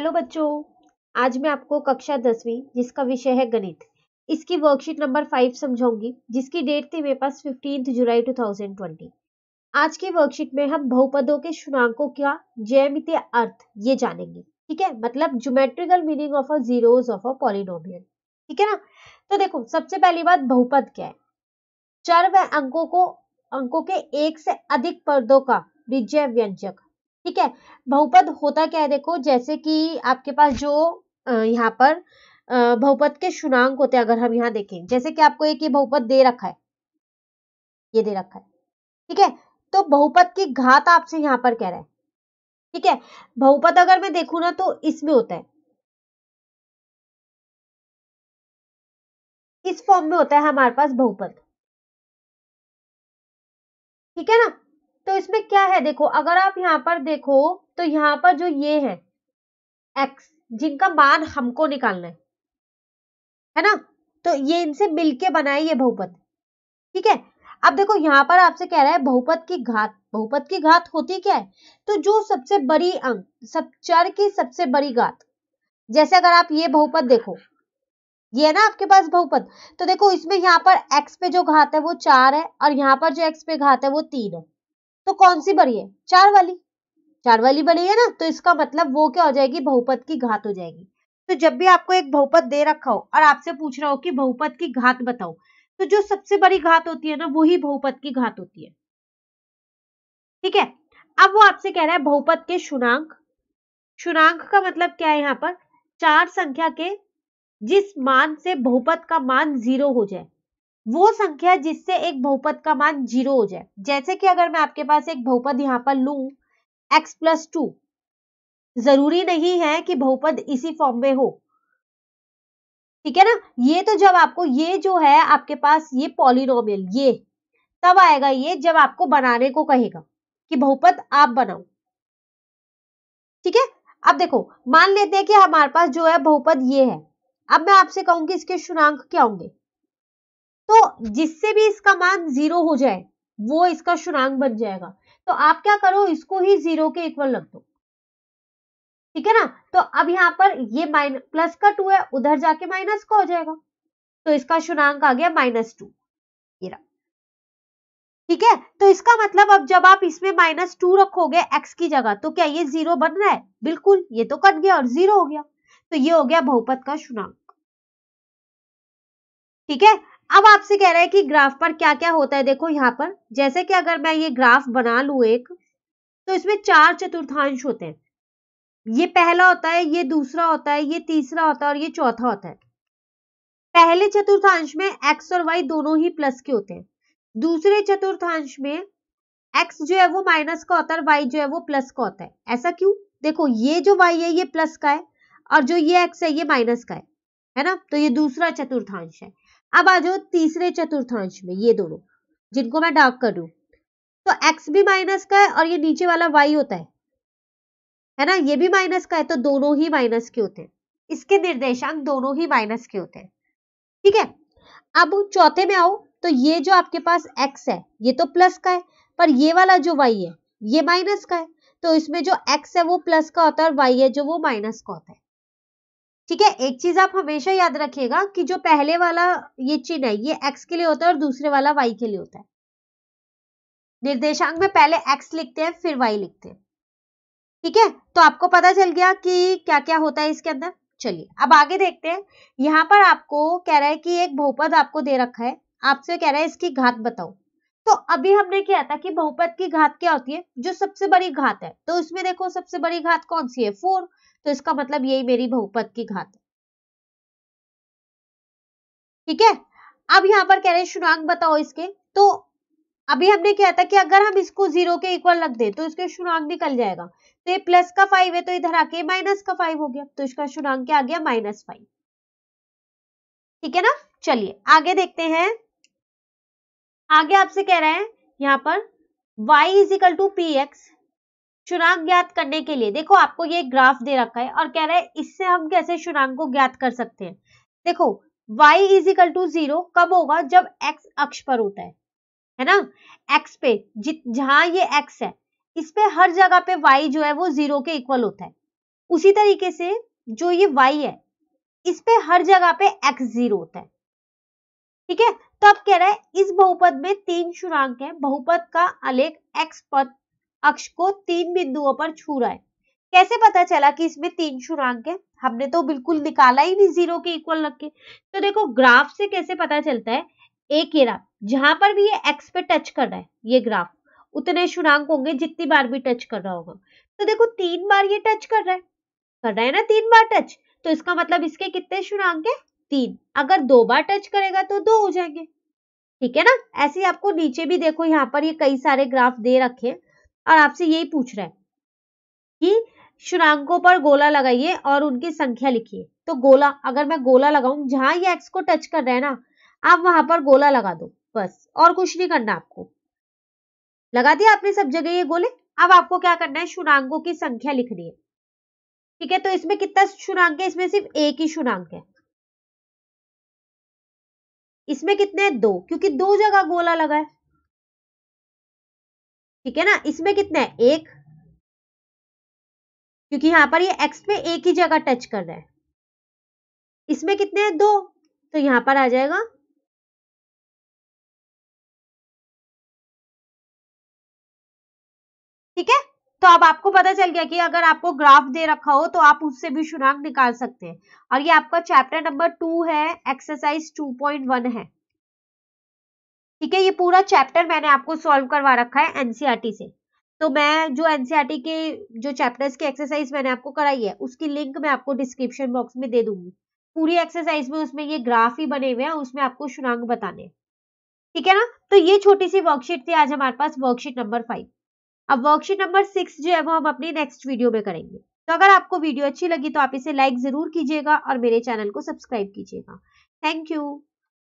hello बच्चों आज मैं आपको कक्षा दसवीं जिसका विषय है गणित इसकी वर्कशीट नंबर फाइव समझाऊंगी जिसकी डेट थी मेरे पास फिफ्टीन जुलाई 2020 आज की वर्कशीट में हम बहुपदों के शुनाकों का जैमितीय अर्थ ये जानेंगे ठीक है मतलब geometrical meaning of a zeros of a polynomial ठीक है ना तो देखो सबसे पहली बात बहुपद क्या है चर व अंकों को अंकों के एक से अधिक पदों का विजय व्यंजक ठीक है बहुपद होता क्या है देखो जैसे कि आपके पास जो यहाँ पर बहुपद के शुनांक होते हैं अगर हम यहाँ देखें जैसे कि आपको एक ये बहुपद दे रखा है ये दे रखा है ठीक है तो बहुपद की घात आपसे यहाँ पर कह रहा है ठीक है बहुपद अगर मैं देखू ना तो इसमें होता है इस फॉर्म में होता है हमारे पास बहुपद ठीक है ना तो इसमें क्या है देखो अगर आप यहाँ पर देखो तो यहाँ पर जो ये है एक्स जिनका मान हमको निकालना है है ना तो ये इनसे मिलके बनाए ये बहुपत ठीक है अब देखो यहाँ पर आपसे कह रहा है बहुपत की घात बहुपत की घात होती क्या है तो जो सबसे बड़ी अंक सब चर की सबसे बड़ी घात जैसे अगर आप ये बहुपत देखो ये है ना आपके पास बहुपत तो देखो इसमें यहाँ पर एक्स पे जो घात है वो चार है और यहाँ पर जो एक्स पे घात है वो तीन है तो कौन सी बड़ी है चार वाली चार वाली बड़ी है ना तो इसका मतलब वो क्या हो जाएगी बहुपद की घात हो जाएगी तो जब भी आपको एक बहुपद दे रखा हो और आपसे पूछ रहा हो कि बहुपद की घात बताओ तो जो सबसे बड़ी घात होती है ना वही बहुपद की घात होती है ठीक है अब वो आपसे कह रहा है बहुपद के शुनांक शुनांक का मतलब क्या है यहाँ पर चार संख्या के जिस मान से बहुपद का मान जीरो हो जाए वो संख्या जिससे एक बहुपद का मान जीरो हो जाए जैसे कि अगर मैं आपके पास एक बहुपद यहाँ पर लू x प्लस टू जरूरी नहीं है कि बहुपद इसी फॉर्म में हो ठीक है ना ये तो जब आपको ये जो है आपके पास ये पॉलिनोमियल ये तब आएगा ये जब आपको बनाने को कहेगा कि बहुपद आप बनाओ ठीक है अब देखो मान लेते हैं कि हमारे पास जो है बहुपद ये है अब मैं आपसे कहूंगी इसके शुनांक क्या होंगे तो जिससे भी इसका मान जीरो हो जाए वो इसका शुरांग बन जाएगा तो आप क्या करो इसको ही जीरो के इक्वल रख दो ठीक है ना तो अब यहाँ पर ये माइनस प्लस का टू है उधर जाके माइनस का हो जाएगा तो इसका शुरांक आ गया माइनस टू ठीक है तो इसका मतलब अब जब आप इसमें माइनस टू रखोगे एक्स की जगह तो क्या ये जीरो बन रहा है बिल्कुल ये तो कट गया और जीरो हो गया तो ये हो गया बहुपत का शुनांक ठीक है अब आपसे कह रहा है कि ग्राफ पर क्या क्या होता है देखो यहाँ पर जैसे कि अगर मैं ये ग्राफ बना लू एक तो इसमें चार चतुर्थांश होते हैं ये पहला होता है ये दूसरा होता है ये तीसरा होता है और ये चौथा होता है पहले चतुर्थांश में एक्स और वाई दोनों ही प्लस के होते हैं दूसरे चतुर्थांश में एक्स जो है वो माइनस का होता है और वाई जो है वो प्लस का होता है ऐसा क्यों देखो ये जो वाई है ये प्लस का है और जो ये एक्स है ये माइनस का है है ना तो ये दूसरा चतुर्थांश है अब आ जाओ तीसरे चतुर्थांश में ये दोनों जिनको मैं डार्क कर दू तो x भी माइनस का है और ये नीचे वाला y होता है है ना ये भी माइनस का है तो दोनों ही माइनस के होते हैं इसके निर्देशांक दोनों ही माइनस के होते हैं ठीक है अब चौथे में आओ तो ये जो आपके पास x है ये तो प्लस का है पर ये वाला जो y है ये माइनस का है तो इसमें जो x है वो प्लस का होता है और y है जो वो माइनस का होता है ठीक है एक चीज आप हमेशा याद रखिएगा कि जो पहले वाला ये चिन्ह है ये एक्स के लिए होता है और दूसरे वाला वाई के लिए होता है निर्देशांक में पहले एक्स लिखते हैं फिर वाई लिखते हैं ठीक है तो आपको पता चल गया कि क्या क्या होता है इसके अंदर चलिए अब आगे देखते हैं यहाँ पर आपको कह रहा है कि एक बहुपद आपको दे रखा है आपसे कह रहा है इसकी घात बताओ तो अभी हमने क्या था कि बहुपद की घात क्या होती है जो सबसे बड़ी घात है तो इसमें देखो सबसे बड़ी घात कौन सी है फोर तो इसका मतलब यही मेरी बहुपद की घात है ठीक है अब यहाँ पर कह रहे हैं शुनाक बताओ इसके तो अभी हमने क्या था कि अगर हम इसको जीरो के इक्वल रख दे तो इसके शुनाक निकल जाएगा तो ये प्लस का फाइव है तो इधर आके माइनस का फाइव हो गया तो इसका शुनाक क्या आ गया माइनस फाइव ठीक है ना चलिए आगे देखते हैं आगे आपसे कह रहे हैं यहाँ पर y is two P X चुनांक ज्ञात करने के लिए देखो आपको ये ग्राफ दे रखा है और कह रहा है इससे हम कैसे चुनांक को ज्ञात कर सकते हैं देखो y इज टू जीरो कब होगा जब x अक्ष पर होता है है ना x पे जित जहां ये x है इस पे हर जगह पे y जो है वो जीरो के इक्वल होता है उसी तरीके से जो ये y है इस पे हर जगह पे x जीरो होता है ठीक है तो अब कह रहा है इस बहुपद में तीन शुरांक है बहुपद का अलेख एक्स पद अक्ष को तीन बिंदुओं पर छू रहा है कैसे पता चला कि इसमें तीन शुरांक है हमने तो बिल्कुल निकाला ही नहीं जीरो के इक्वल रख के तो देखो ग्राफ से कैसे पता चलता है एक ये ग्राफ जहां पर भी ये एक्स पे टच कर रहा है ये ग्राफ उतने शुरांक होंगे जितनी बार भी टच कर रहा होगा तो देखो तीन बार ये टच कर रहा है कर रहा है ना तीन बार टच तो इसका मतलब इसके कितने शुरांक है तीन अगर दो बार टच करेगा तो दो हो जाएंगे ठीक है ना ऐसे आपको नीचे भी देखो यहाँ पर ये कई सारे ग्राफ दे रखे हैं और आपसे यही पूछ रहा है कि शुरांकों पर गोला लगाइए और उनकी संख्या लिखिए तो गोला अगर मैं गोला लगाऊं जहां ये एक्स को टच कर रहे हैं ना आप वहां पर गोला लगा दो बस और कुछ नहीं करना आपको लगा दिया आपने सब जगह ये गोले अब आपको क्या करना है शुरांकों की संख्या लिखनी है ठीक है तो इसमें कितना शुरांक है इसमें सिर्फ एक ही शुरांक है इसमें कितने हैं दो क्योंकि दो जगह गोला लगा है ठीक है ना इसमें कितने है एक क्योंकि यहां पर ये एक्स पे एक ही जगह टच कर रहा है इसमें कितने हैं दो तो यहां पर आ जाएगा ठीक है तो अब आपको पता चल गया कि अगर आपको ग्राफ दे रखा हो तो आप उससे भी शुनाक निकाल सकते हैं और ये आपका चैप्टर नंबर टू है एक्सरसाइज टू पॉइंट वन है ठीक है ये पूरा चैप्टर मैंने आपको सॉल्व करवा रखा है एनसीईआरटी e से तो मैं जो एनसीईआरटी e के जो चैप्टर्स की एक्सरसाइज मैंने आपको कराई है उसकी लिंक मैं आपको डिस्क्रिप्शन बॉक्स में दे दूंगी पूरी एक्सरसाइज में उसमें ये ग्राफ ही बने हुए हैं उसमें आपको शुनाक बताने ठीक है ना तो ये छोटी सी वर्कशीट थी आज हमारे पास वर्कशीट नंबर फाइव अब वर्कशीट नंबर सिक्स जो है वो हम अपनी नेक्स्ट वीडियो में करेंगे तो अगर आपको वीडियो अच्छी लगी तो आप इसे लाइक जरूर कीजिएगा और मेरे चैनल को सब्सक्राइब कीजिएगा थैंक यू